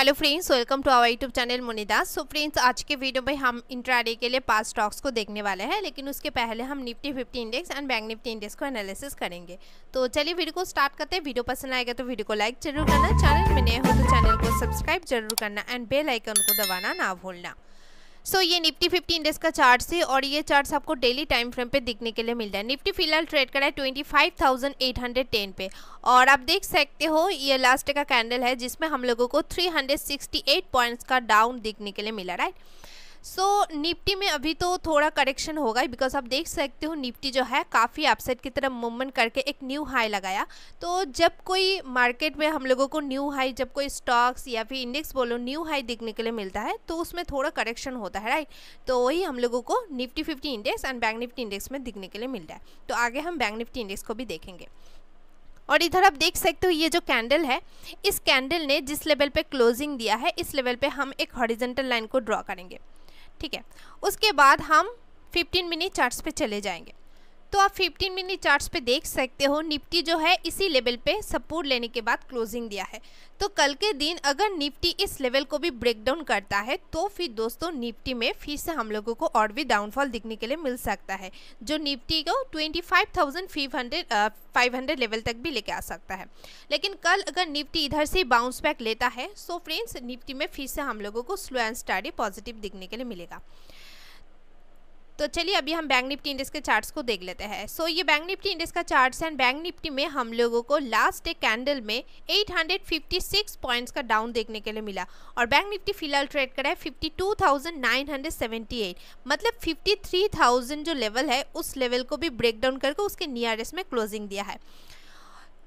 Hello friends welcome to our YouTube channel Munidas so friends आज के video में हम इंट्राडे के लिए पास स्टॉक्स को देखने वाले हैं लेकिन उसके पहले हम Nifty fifty index and bank Nifty index को एनालिसिस करेंगे तो चलिए वीडियो को स्टार्ट करते हैं वीडियो पसंद आएगा तो वीडियो को लाइक जरूर करना चैनल में नए हो तो चैनल को सब्सक्राइब जरूर करना एंड बेलाइकन को दबाना ना भूलना सो so, ये निफ्टी फिफ्टी इंडेक्स का चार्ट है और ये चार्ट आपको डेली टाइम फ्रेम पे दिखने के लिए मिल रहा है निफ्टी फिलहाल ट्रेड करा है twenty five thousand eight hundred ten पे और आप देख सकते हो ये लास्ट का कैंडल है जिसमें हम लोगों को three hundred sixty eight points का डाउन देखने के लिए मिला राइट सो so, निफ्टी में अभी तो थोड़ा करेक्शन होगा ही बिकॉज आप देख सकते हो निफ्टी जो है काफ़ी अपसेट की तरफ मूवमेंट करके एक न्यू हाई लगाया तो जब कोई मार्केट में हम लोगों को न्यू हाई जब कोई स्टॉक्स या फिर इंडेक्स बोलो न्यू हाई देखने के लिए मिलता है तो उसमें थोड़ा करेक्शन होता है राइट तो वही हम लोगों को Nifty fifty index and bank Nifty index में दिखने के लिए मिल है तो आगे हम बैंक निफ्टी इंडेक्स को भी देखेंगे और इधर आप देख सकते हो ये जो कैंडल है इस कैंडल ने जिस लेवल पे क्लोजिंग दिया है इस लेवल पे हम एक हॉरिजेंटल लाइन को ड्रॉ करेंगे ठीक है उसके बाद हम 15 मिनट चार्ट्स पे चले जाएंगे तो आप 15 मिनट चार्ट्स पे देख सकते हो निफ्टी जो है इसी लेवल पे सपोर्ट लेने के बाद क्लोजिंग दिया है तो कल के दिन अगर निफ्टी इस लेवल को भी ब्रेकडाउन करता है तो फिर दोस्तों निफ्टी में फिर से हम लोगों को और भी डाउनफॉल दिखने के लिए मिल सकता है जो निफ्टी को ट्वेंटी फाइव हंड्रेड लेवल तक भी लेके आ सकता है लेकिन कल अगर निफ्टी इधर से बाउंस बैक लेता है सो फ्रेंड्स निफ्टी में फिर से हम लोगों को स्लो एंड स्टडी पॉजिटिव दिखने के लिए मिलेगा तो चलिए अभी हम बैंक निफ्टी इंडेक्स के चार्ट्स को देख लेते हैं सो so, ये बैंक निफ्टी इंडेक्स का चार्ट्स एंड बैंक निफ्टी में हम लोगों को लास्ट डे कैंडल में 856 पॉइंट्स का डाउन देखने के लिए मिला और बैंक निफ्टी फिलहाल ट्रेड करा है 52,978 मतलब 53,000 जो लेवल है उस लेवल को भी ब्रेक डाउन करके उसके नियरेस्ट में क्लोजिंग दिया है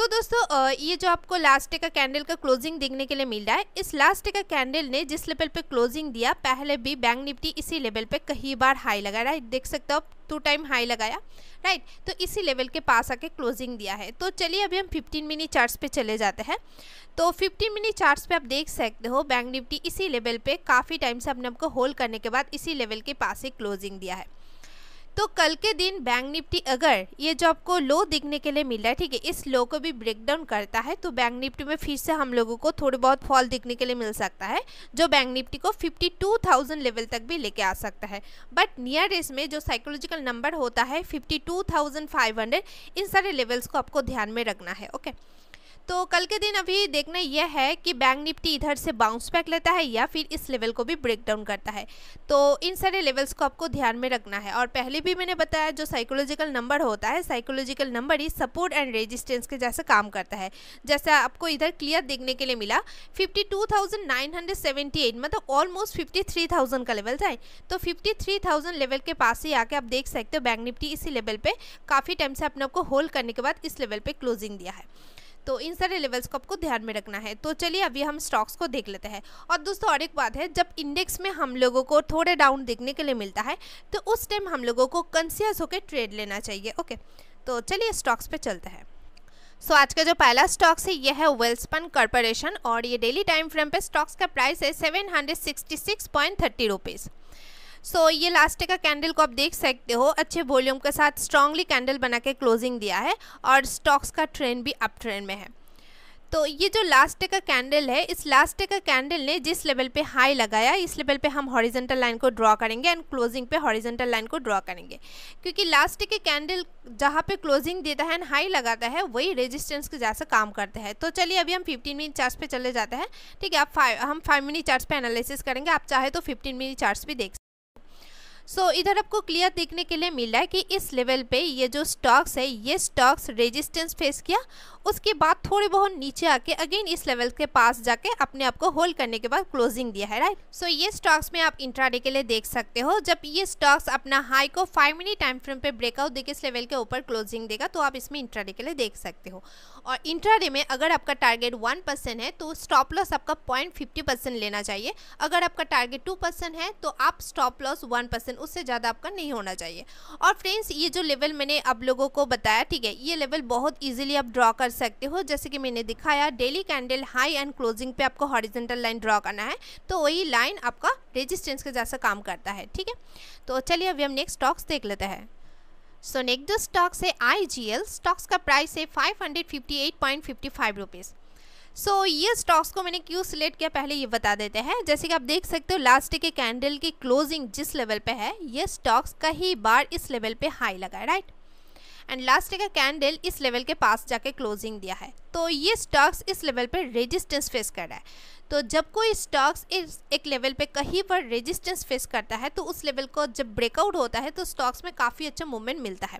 तो दोस्तों ये जो आपको लास्ट डे का कैंडल का क्लोजिंग देखने के लिए मिल रहा है इस लास्ट डे का कैंडल ने जिस लेवल पे क्लोजिंग दिया पहले भी बैंक निफ्टी इसी लेवल पे कई बार हाई लगा राइट देख सकते हो टू टाइम हाई लगाया राइट तो इसी लेवल के पास आके क्लोजिंग दिया है तो चलिए अभी हम 15 मिनी चार्ट्स पे चले जाते हैं तो 15 मिनी चार्ट्स पे आप देख सकते हो बैंक निफ्टी इसी लेवल पे काफ़ी टाइम से अपने आपको होल्ड करने के बाद इसी लेवल के पास ही क्लोजिंग दिया है तो कल के दिन बैंक निफ्टी अगर ये जो आपको लो दिखने के लिए मिल रहा है ठीक है इस लो को भी ब्रेक डाउन करता है तो बैंक निफ्टी में फिर से हम लोगों को थोड़े बहुत फॉल दिखने के लिए मिल सकता है जो बैंक निफ्टी को 52,000 लेवल तक भी लेके आ सकता है बट नियर इसमें जो साइकोलॉजिकल नंबर होता है फिफ्टी इन सारे लेवल्स को आपको ध्यान में रखना है ओके okay? तो कल के दिन अभी देखना यह है कि बैंक निफ्टी इधर से बाउंस बैक लेता है या फिर इस लेवल को भी ब्रेक डाउन करता है तो इन सारे लेवल्स को आपको ध्यान में रखना है और पहले भी मैंने बताया जो साइकोलॉजिकल नंबर होता है साइकोलॉजिकल नंबर ही सपोर्ट एंड रेजिस्टेंस के जैसे काम करता है जैसा आपको इधर क्लियर देखने के लिए मिला फिफ्टी मतलब ऑलमोस्ट फिफ्टी का लेवल था तो फिफ्टी लेवल के पास ही आके आप देख सकते हो बैंक निफ्टी इसी लेवल पे काफ़ी टाइम से अपने आपको होल्ड करने के बाद इस लेवल पर क्लोजिंग दिया है तो इन सारे लेवल्स को आपको ध्यान में रखना है तो चलिए अभी हम स्टॉक्स को देख लेते हैं और दोस्तों और एक बात है जब इंडेक्स में हम लोगों को थोड़े डाउन देखने के लिए मिलता है तो उस टाइम हम लोगों को कंसियस होकर ट्रेड लेना चाहिए ओके तो चलिए स्टॉक्स पर चलते हैं सो so, आज का जो पहला स्टॉक्स है यह है वेल्सपन कॉरपोरेशन और ये डेली टाइम फ्रेम पे स्टॉक्स का प्राइस है seven hundred sixty six point thirty rupees so so, ये लास्ट का कैंडल को आप देख सकते हो अच्छे वॉल्यूम के साथ स्ट्रांगली कैंडल बना के क्लोजिंग दिया है और स्टॉक्स का ट्रेंड भी अप ट्रेंड में है तो ये जो लास्ट का कैंडल है इस लास्ट का कैंडल ने जिस लेवल पे हाई लगाया इस लेवल पे हम हॉरिजेंटल लाइन को ड्रॉ करेंगे एंड क्लोजिंग पे हॉरिजेंटल लाइन को ड्रॉ करेंगे क्योंकि लास्ट के कैंडल जहाँ पे क्लोजिंग देता है एंड हाई लगाता है वही रेजिस्टेंस के जैसा काम करता है तो चलिए अभी हम फिफ्टीन मिनट चार्ज पर चले जाते हैं ठीक है आप फाइव हम फाइव मिनट चार्ज पर एनालिसिस करेंगे आप चाहे तो फिफ्टीन मिनट चार्ज भी देख सो so, इधर आपको क्लियर देखने के लिए मिल रहा है कि इस लेवल पे ये जो स्टॉक्स है ये स्टॉक्स रेजिस्टेंस फेस किया उसके बाद थोड़े बहुत नीचे आके अगेन इस लेवल के पास जाके अपने आप को होल्ड करने के बाद क्लोजिंग दिया है राइट सो so, ये स्टॉक्स में आप इंट्राडे के लिए देख सकते हो जब ये स्टॉक्स अपना हाई को फाइव मिनट टाइम फ्रेम पे ब्रेकआउट देके इस लेवल के ऊपर क्लोजिंग देगा तो आप इसमें इंट्राडे के लिए देख सकते हो और इंट्राडे में अगर आपका टारगेट वन परसेंट है तो स्टॉप लॉस आपका पॉइंट फिफ्टी परसेंट लेना चाहिए अगर आपका टारगेट टू परसेंट है तो आप stop loss one percent percent उससे ज़्यादा आपका नहीं होना चाहिए और फ्रेंड्स ये जो लेवल मैंने आप लोगों को बताया ठीक है ये लेवल बहुत ईजिली आप ड्रॉ कर सकते हो जैसे कि मैंने दिखाया daily candle high and closing पे आपको हॉरिजेंटल लाइन ड्रॉ करना है तो वही लाइन आपका रेजिस्टेंस के जैसा काम करता है ठीक है तो चलिए अभी हम नेक्स्ट स्टॉक्स देख लेते हैं सो नेक्स्ट जो स्टॉक्स है आई स्टॉक्स का प्राइस है five hundred fifty eight point fifty five rupees so so, ये स्टॉक्स को मैंने क्यों सिलेक्ट किया पहले ये बता देते हैं जैसे कि आप देख सकते हो लास्ट के कैंडल की क्लोजिंग जिस लेवल पे है ये स्टॉक्स कई बार इस लेवल पे हाई लगा है राइट एंड लास्ट का कैंडल इस लेवल के पास जाके क्लोजिंग दिया है तो ये स्टॉक्स इस लेवल पर रेजिस्टेंस फेस कर रहा है तो जब कोई स्टॉक्स इस एक लेवल पे कहीं पर रेजिस्टेंस फेस करता है तो उस लेवल को जब ब्रेकआउट होता है तो स्टॉक्स में काफ़ी अच्छा मूवमेंट मिलता है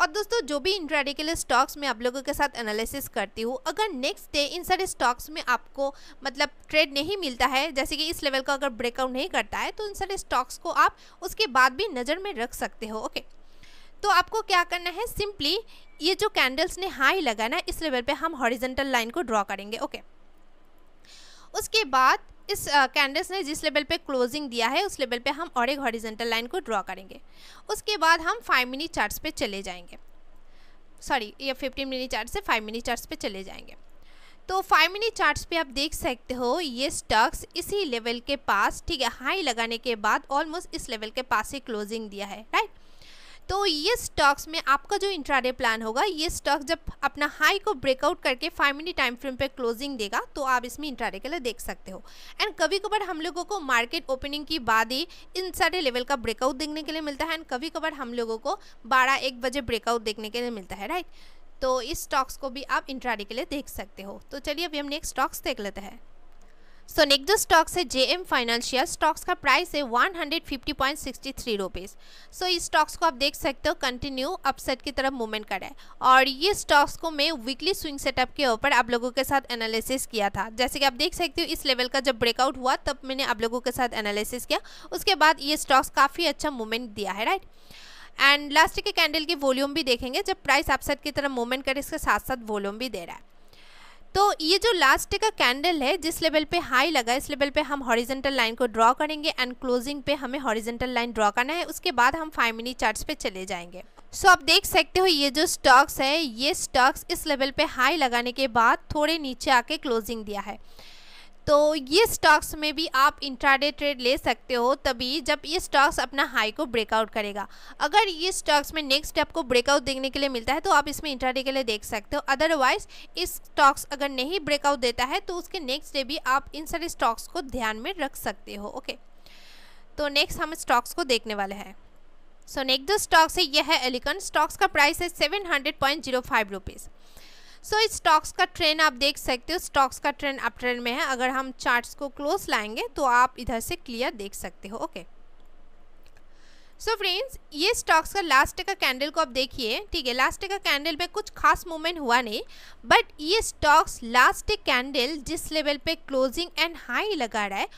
और दोस्तों जो भी इंट्राडे के लिए स्टॉक्स में आप लोगों के साथ एनालिसिस करती हूँ अगर नेक्स्ट डे इन सारे स्टॉक्स में आपको मतलब ट्रेड नहीं मिलता है जैसे कि इस लेवल का अगर ब्रेकआउट नहीं करता है तो इन सारे स्टॉक्स को आप उसके बाद भी नज़र में रख सकते हो ओके तो आपको क्या करना है सिंपली ये जो कैंडल्स ने हाई लगा ना इस लेवल पे हम हॉरिजेंटल लाइन को ड्रॉ करेंगे ओके okay. उसके बाद इस कैंडस ने जिस लेवल पे क्लोजिंग दिया है उस लेवल पे हम और एक हॉरिजेंटल लाइन को ड्रॉ करेंगे उसके बाद हम फाइव मिनी चार्ट्स पे चले जाएंगे सॉरी ये फिफ्टीन मिनी चार्ट से फाइव मिनी चार्ट्स पे चले जाएंगे तो फाइव मिनी चार्ट्स पे आप देख सकते हो ये स्टक्स इसी लेवल के पास ठीक है हाई लगाने के बाद ऑलमोस्ट इस लेवल के पास ही क्लोजिंग दिया है राइट तो ये स्टॉक्स में आपका जो इंट्राडे प्लान होगा ये स्टॉक जब अपना हाई को ब्रेकआउट करके फाइव मिनट टाइम फ्रेम पे क्लोजिंग देगा तो आप इसमें इंट्राडे के लिए देख सकते हो एंड कभी कभार हम लोगों को मार्केट ओपनिंग के बाद ही इन सारे लेवल का ब्रेकआउट देखने के लिए मिलता है एंड कभी कभार हम लोगों को बारह एक बजे ब्रेकआउट देखने के लिए मिलता है राइट तो इस स्टॉक्स को भी आप इंट्राडे के लिए देख सकते हो तो चलिए अभी हम नेक्स्ट स्टॉक्स देख लेते हैं सो नेक्स्ट जो स्टॉक्स है जे एम फाइनेंशियल स्टॉक्स का प्राइस है one hundred fifty point sixty three rupees so इस स्टॉक्स को आप देख सकते हो कंटिन्यू अपसेट की तरफ मूवमेंट कर रहा है और ये स्टॉक्स को मैं वीकली स्विंग सेटअप के ऊपर आप लोगों के साथ एनालिसिस किया था जैसे कि आप देख सकते हो इस लेवल का जब ब्रेकआउट हुआ तब मैंने आप लोगों के साथ एनालिसिस किया उसके बाद ये स्टॉक्स काफ़ी अच्छा मूवमेंट दिया है राइट एंड लास्ट के कैंडल की वॉल्यूम भी देखेंगे जब प्राइस अपसेट की तरफ मूवमेंट करे इसके साथ साथ वॉल्यूम भी दे रहा है तो ये जो लास्ट का कैंडल है जिस लेवल पे हाई लगा इस लेवल पे हम हॉरिजेंटल लाइन को ड्रॉ करेंगे एंड क्लोजिंग पे हमें हॉरिजेंटल लाइन ड्रॉ करना है उसके बाद हम फाइव मिनी चार्ट्स पे चले जाएंगे सो so, आप देख सकते हो ये जो स्टॉक्स है ये स्टॉक्स इस लेवल पे हाई लगाने के बाद थोड़े नीचे आके क्लोजिंग दिया है तो ये स्टॉक्स में भी आप इंट्राडे ट्रेड ले सकते हो तभी जब ये स्टॉक्स अपना हाई को ब्रेकआउट करेगा अगर ये स्टॉक्स में नेक्स्ट आपको ब्रेकआउट देखने के लिए मिलता है तो आप इसमें इंट्राडे के लिए देख सकते हो अदरवाइज इस स्टॉक्स अगर नहीं ब्रेकआउट देता है तो उसके नेक्स्ट डे भी आप इन सारे स्टॉक्स को ध्यान में रख सकते हो ओके तो नेक्स्ट हम स्टॉक्स को देखने वाले हैं सो नेक्स्ट जो स्टॉक्स है यह है एलिकन स्टॉक्स का प्राइस है seven hundred point zero five rupees so so, stocks का ट्रेंड आप देख सकते हो स्टॉक्स का ट्रेंड अप ट्रेंड में है अगर हम चार्ट्स को क्लोज लाएंगे तो आप इधर से क्लियर देख सकते हो ओके सो फ्रेंड्स ये स्टॉक्स का लास्ट का कैंडल को आप देखिए ठीक है लास्ट का कैंडल में कुछ खास मूवमेंट हुआ नहीं बट ये स्टॉक्स लास्ट कैंडल जिस लेवल पे क्लोजिंग एंड हाई लगा रहा है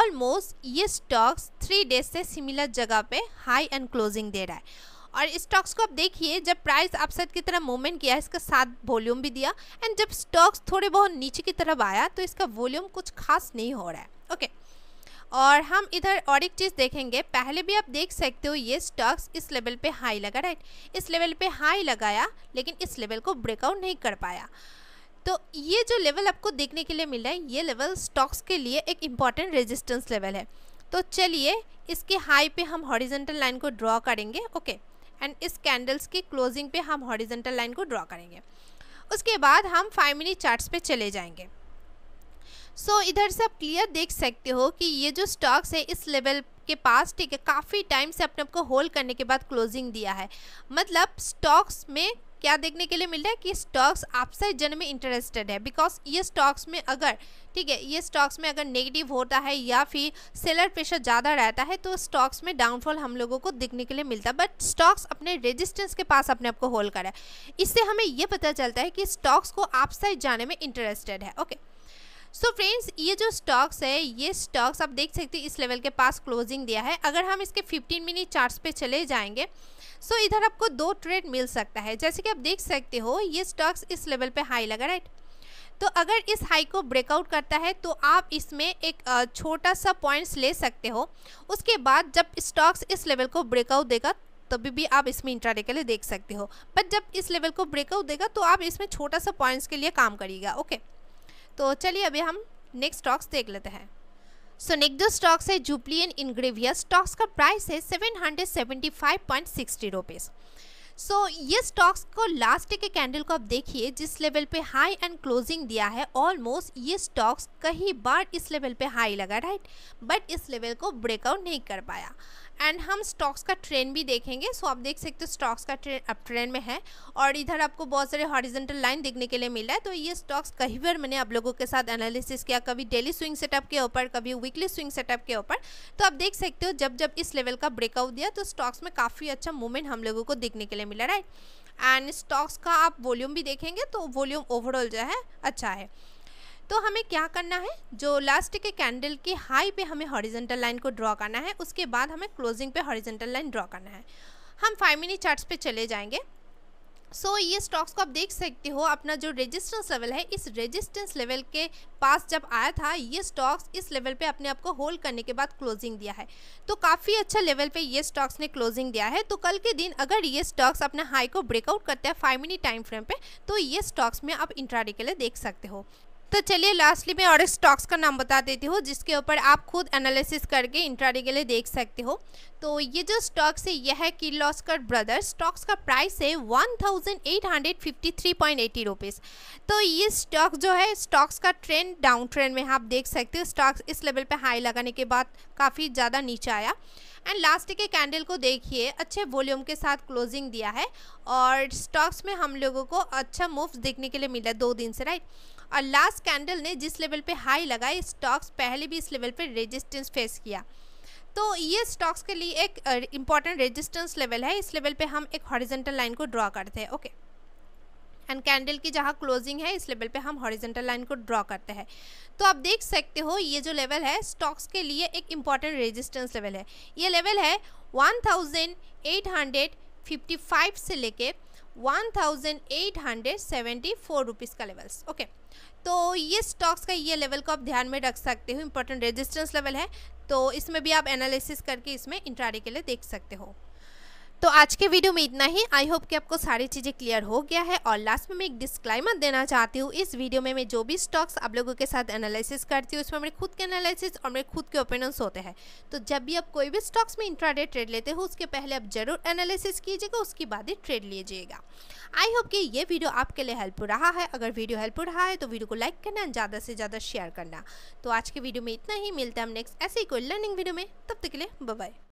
ऑलमोस्ट ये स्टॉक्स थ्री डेज से सिमिलर जगह पे हाई एंड क्लोजिंग दे रहा है और स्टॉक्स को आप देखिए जब प्राइस अपसाइड की तरह मूवमेंट किया इसका साथ वॉल्यूम भी दिया एंड जब स्टॉक्स थोड़े बहुत नीचे की तरफ आया तो इसका वॉल्यूम कुछ खास नहीं हो रहा है ओके okay. और हम इधर और एक चीज़ देखेंगे पहले भी आप देख सकते हो ये स्टॉक्स इस लेवल पे हाई लगा राइट इस लेवल पे हाई लगाया लेकिन इस लेवल को ब्रेकआउट नहीं कर पाया तो ये जो लेवल आपको देखने के लिए मिल रहा है ये लेवल स्टॉक्स के लिए एक इम्पॉर्टेंट रेजिस्टेंस लेवल है तो चलिए इसके हाई पे हम हॉरिजेंटल लाइन को ड्रॉ करेंगे ओके एंड इस कैंडल्स की क्लोजिंग पे हम हॉरिजेंटल लाइन को ड्रॉ करेंगे उसके बाद हम फाइव मिनट चार्ट्स पे चले जाएंगे सो so, इधर से आप क्लियर देख सकते हो कि ये जो स्टॉक्स है इस लेवल के पास ठीक है काफ़ी टाइम से अपने आप को होल्ड करने के बाद क्लोजिंग दिया है मतलब स्टॉक्स में क्या देखने के लिए मिल रहा है कि स्टॉक्स आपसे जन में इंटरेस्टेड है बिकॉज ये स्टॉक्स में अगर ठीक है ये स्टॉक्स में अगर नेगेटिव होता है या फिर सेलर प्रेशर ज़्यादा रहता है तो स्टॉक्स में डाउनफॉल हम लोगों को दिखने के लिए मिलता है बट स्टॉक्स अपने रेजिस्टेंस के पास अपने आप को होल्ड करा है इससे हमें ये पता चलता है कि स्टॉक्स को अपसाइड जाने में इंटरेस्टेड है ओके सो so फ्रेंड्स ये जो स्टॉक्स है ये स्टॉक्स आप देख सकते हैं इस लेवल के पास क्लोजिंग दिया है अगर हम इसके 15 मिनट चार्ट्स पे चले जाएंगे सो so इधर आपको दो ट्रेड मिल सकता है जैसे कि आप देख सकते हो ये स्टॉक्स इस लेवल पे हाई लगा राइट तो अगर इस हाई को ब्रेकआउट करता है तो आप इसमें एक छोटा सा पॉइंट्स ले सकते हो उसके बाद जब स्टॉक्स इस लेवल को ब्रेकआउट देगा तभी भी आप इसमें इंट्राडे के लिए देख सकते हो बट जब इस लेवल को ब्रेकआउट देगा तो आप इसमें छोटा सा पॉइंट्स के लिए काम करिएगा ओके तो चलिए अभी हम नेक्स्ट स्टॉक्स देख लेते हैं सो नेक्स्ट जो स्टॉक्स है जुपलियन इनग्रेविया स्टॉक्स का प्राइस है seven hundred seventy five point sixty rupees so so, ये स्टॉक्स को लास्ट के कैंडल को आप देखिए जिस लेवल पे हाई एंड क्लोजिंग दिया है ऑलमोस्ट ये स्टॉक्स कई बार इस लेवल पे हाई लगा राइट बट इस लेवल को ब्रेकआउट नहीं कर पाया एंड हम स्टॉक्स का ट्रेंड भी देखेंगे सो so, आप देख सकते हो स्टॉक्स का ट्रेंड अब ट्रेंड में है और इधर आपको बहुत सारे हॉरिजेंटल लाइन देखने के लिए मिला है तो ये स्टॉक्स कहीं बार मैंने आप लोगों के साथ एनालिसिस किया कभी डेली स्विंग सेटअप के ऊपर कभी वीकली स्विंग सेटअप के ऊपर तो आप देख सकते हो जब जब इस लेवल का ब्रेकआउट दिया तो स्टॉक्स में काफ़ी अच्छा मूवमेंट हम लोगों को देखने के लिए मिला राइट एंड स्टॉक्स का आप वॉल्यूम भी देखेंगे तो वॉल्यूम ओवरऑल जो है अच्छा है तो हमें क्या करना है जो लास्ट के कैंडल के हाई पे हमें हॉरिजेंटल लाइन को ड्रॉ करना है उसके बाद हमें क्लोजिंग पे हॉरिजेंटल लाइन ड्रॉ करना है हम फाइव मिनी चार्ट्स पे चले जाएंगे सो so, ये स्टॉक्स को आप देख सकते हो अपना जो रेजिस्टेंस लेवल है इस रेजिस्टेंस लेवल के पास जब आया था ये स्टॉक्स इस लेवल पे अपने आप को होल्ड करने के बाद क्लोजिंग दिया है तो काफ़ी अच्छा लेवल पे ये स्टॉक्स ने क्लोजिंग दिया है तो कल के दिन अगर ये स्टॉक्स अपने हाई को ब्रेकआउट करता है फाइव मिनट टाइम फ्रेम पे तो ये स्टॉक्स में आप इंट्राडे के लिए देख सकते हो तो चलिए लास्टली मैं और एक स्टॉक्स का नाम बता देती हूँ जिसके ऊपर आप खुद एनालिसिस करके इंट्राडे के लिए देख सकते हो तो ये जो स्टॉक्स है यह है किर्लॉस्कर ब्रदर्स स्टॉक्स का प्राइस है one thousand eight hundred fifty three point eighty rupees तो ये स्टॉक जो है स्टॉक्स का ट्रेंड डाउन ट्रेंड में आप देख सकते हो स्टॉक्स इस लेवल पर हाई लगाने के बाद काफ़ी ज़्यादा नीचे आया एंड लास्ट के कैंडल को देखिए अच्छे वॉल्यूम के साथ क्लोजिंग दिया है और स्टॉक्स में हम लोगों को अच्छा मूव देखने के लिए मिला दो दिन से राइट और लास्ट कैंडल ने जिस लेवल पे हाई लगाई स्टॉक्स पहले भी इस लेवल पे रेजिस्टेंस फेस किया तो ये स्टॉक्स के लिए एक इम्पॉर्टेंट रेजिस्टेंस लेवल है इस लेवल पे हम एक हॉरिजेंटल लाइन को ड्रॉ करते हैं ओके okay. एंड कैंडल की जहाँ क्लोजिंग है इस लेवल पे हम हॉरिजेंटल लाइन को ड्रॉ करते हैं तो आप देख सकते हो ये जो लेवल है स्टॉक्स के लिए एक इम्पॉर्टेंट रेजिस्टेंस लेवल है ये लेवल है 1855 से लेके 1874 रुपीस का लेवल्स ओके तो ये स्टॉक्स का ये लेवल को आप ध्यान में रख सकते हो इंपॉर्टेंट रेजिस्टेंस लेवल है तो इसमें भी आप एनालिसिस करके इसमें इंट्राडे के लिए देख सकते हो तो आज के वीडियो में इतना ही आई होप कि आपको सारी चीज़ें क्लियर हो गया है और लास्ट में मैं एक डिस्क्लाइमर देना चाहती हूँ इस वीडियो में मैं जो भी स्टॉक्स आप लोगों के साथ एनालिसिस करती हूँ उसमें मेरे खुद के एनालिसिस और मेरे खुद के ओपिनियंस होते हैं तो जब भी आप कोई भी स्टॉक्स में इंट्राडे ट्रेड लेते हो उसके पहले आप जरूर एनालिसिस कीजिएगा उसके बाद ही ट्रेड लीजिएगा आई होप कि ये वीडियो आपके लिए हेल्पफुल रहा है अगर वीडियो हेल्पफुल रहा है तो वीडियो को लाइक करना ज़्यादा से ज़्यादा शेयर करना तो आज के वीडियो में इतना ही मिलता है हम नेक्स्ट ऐसे ही कोई लर्निंग वीडियो में तब तक के लिए बाय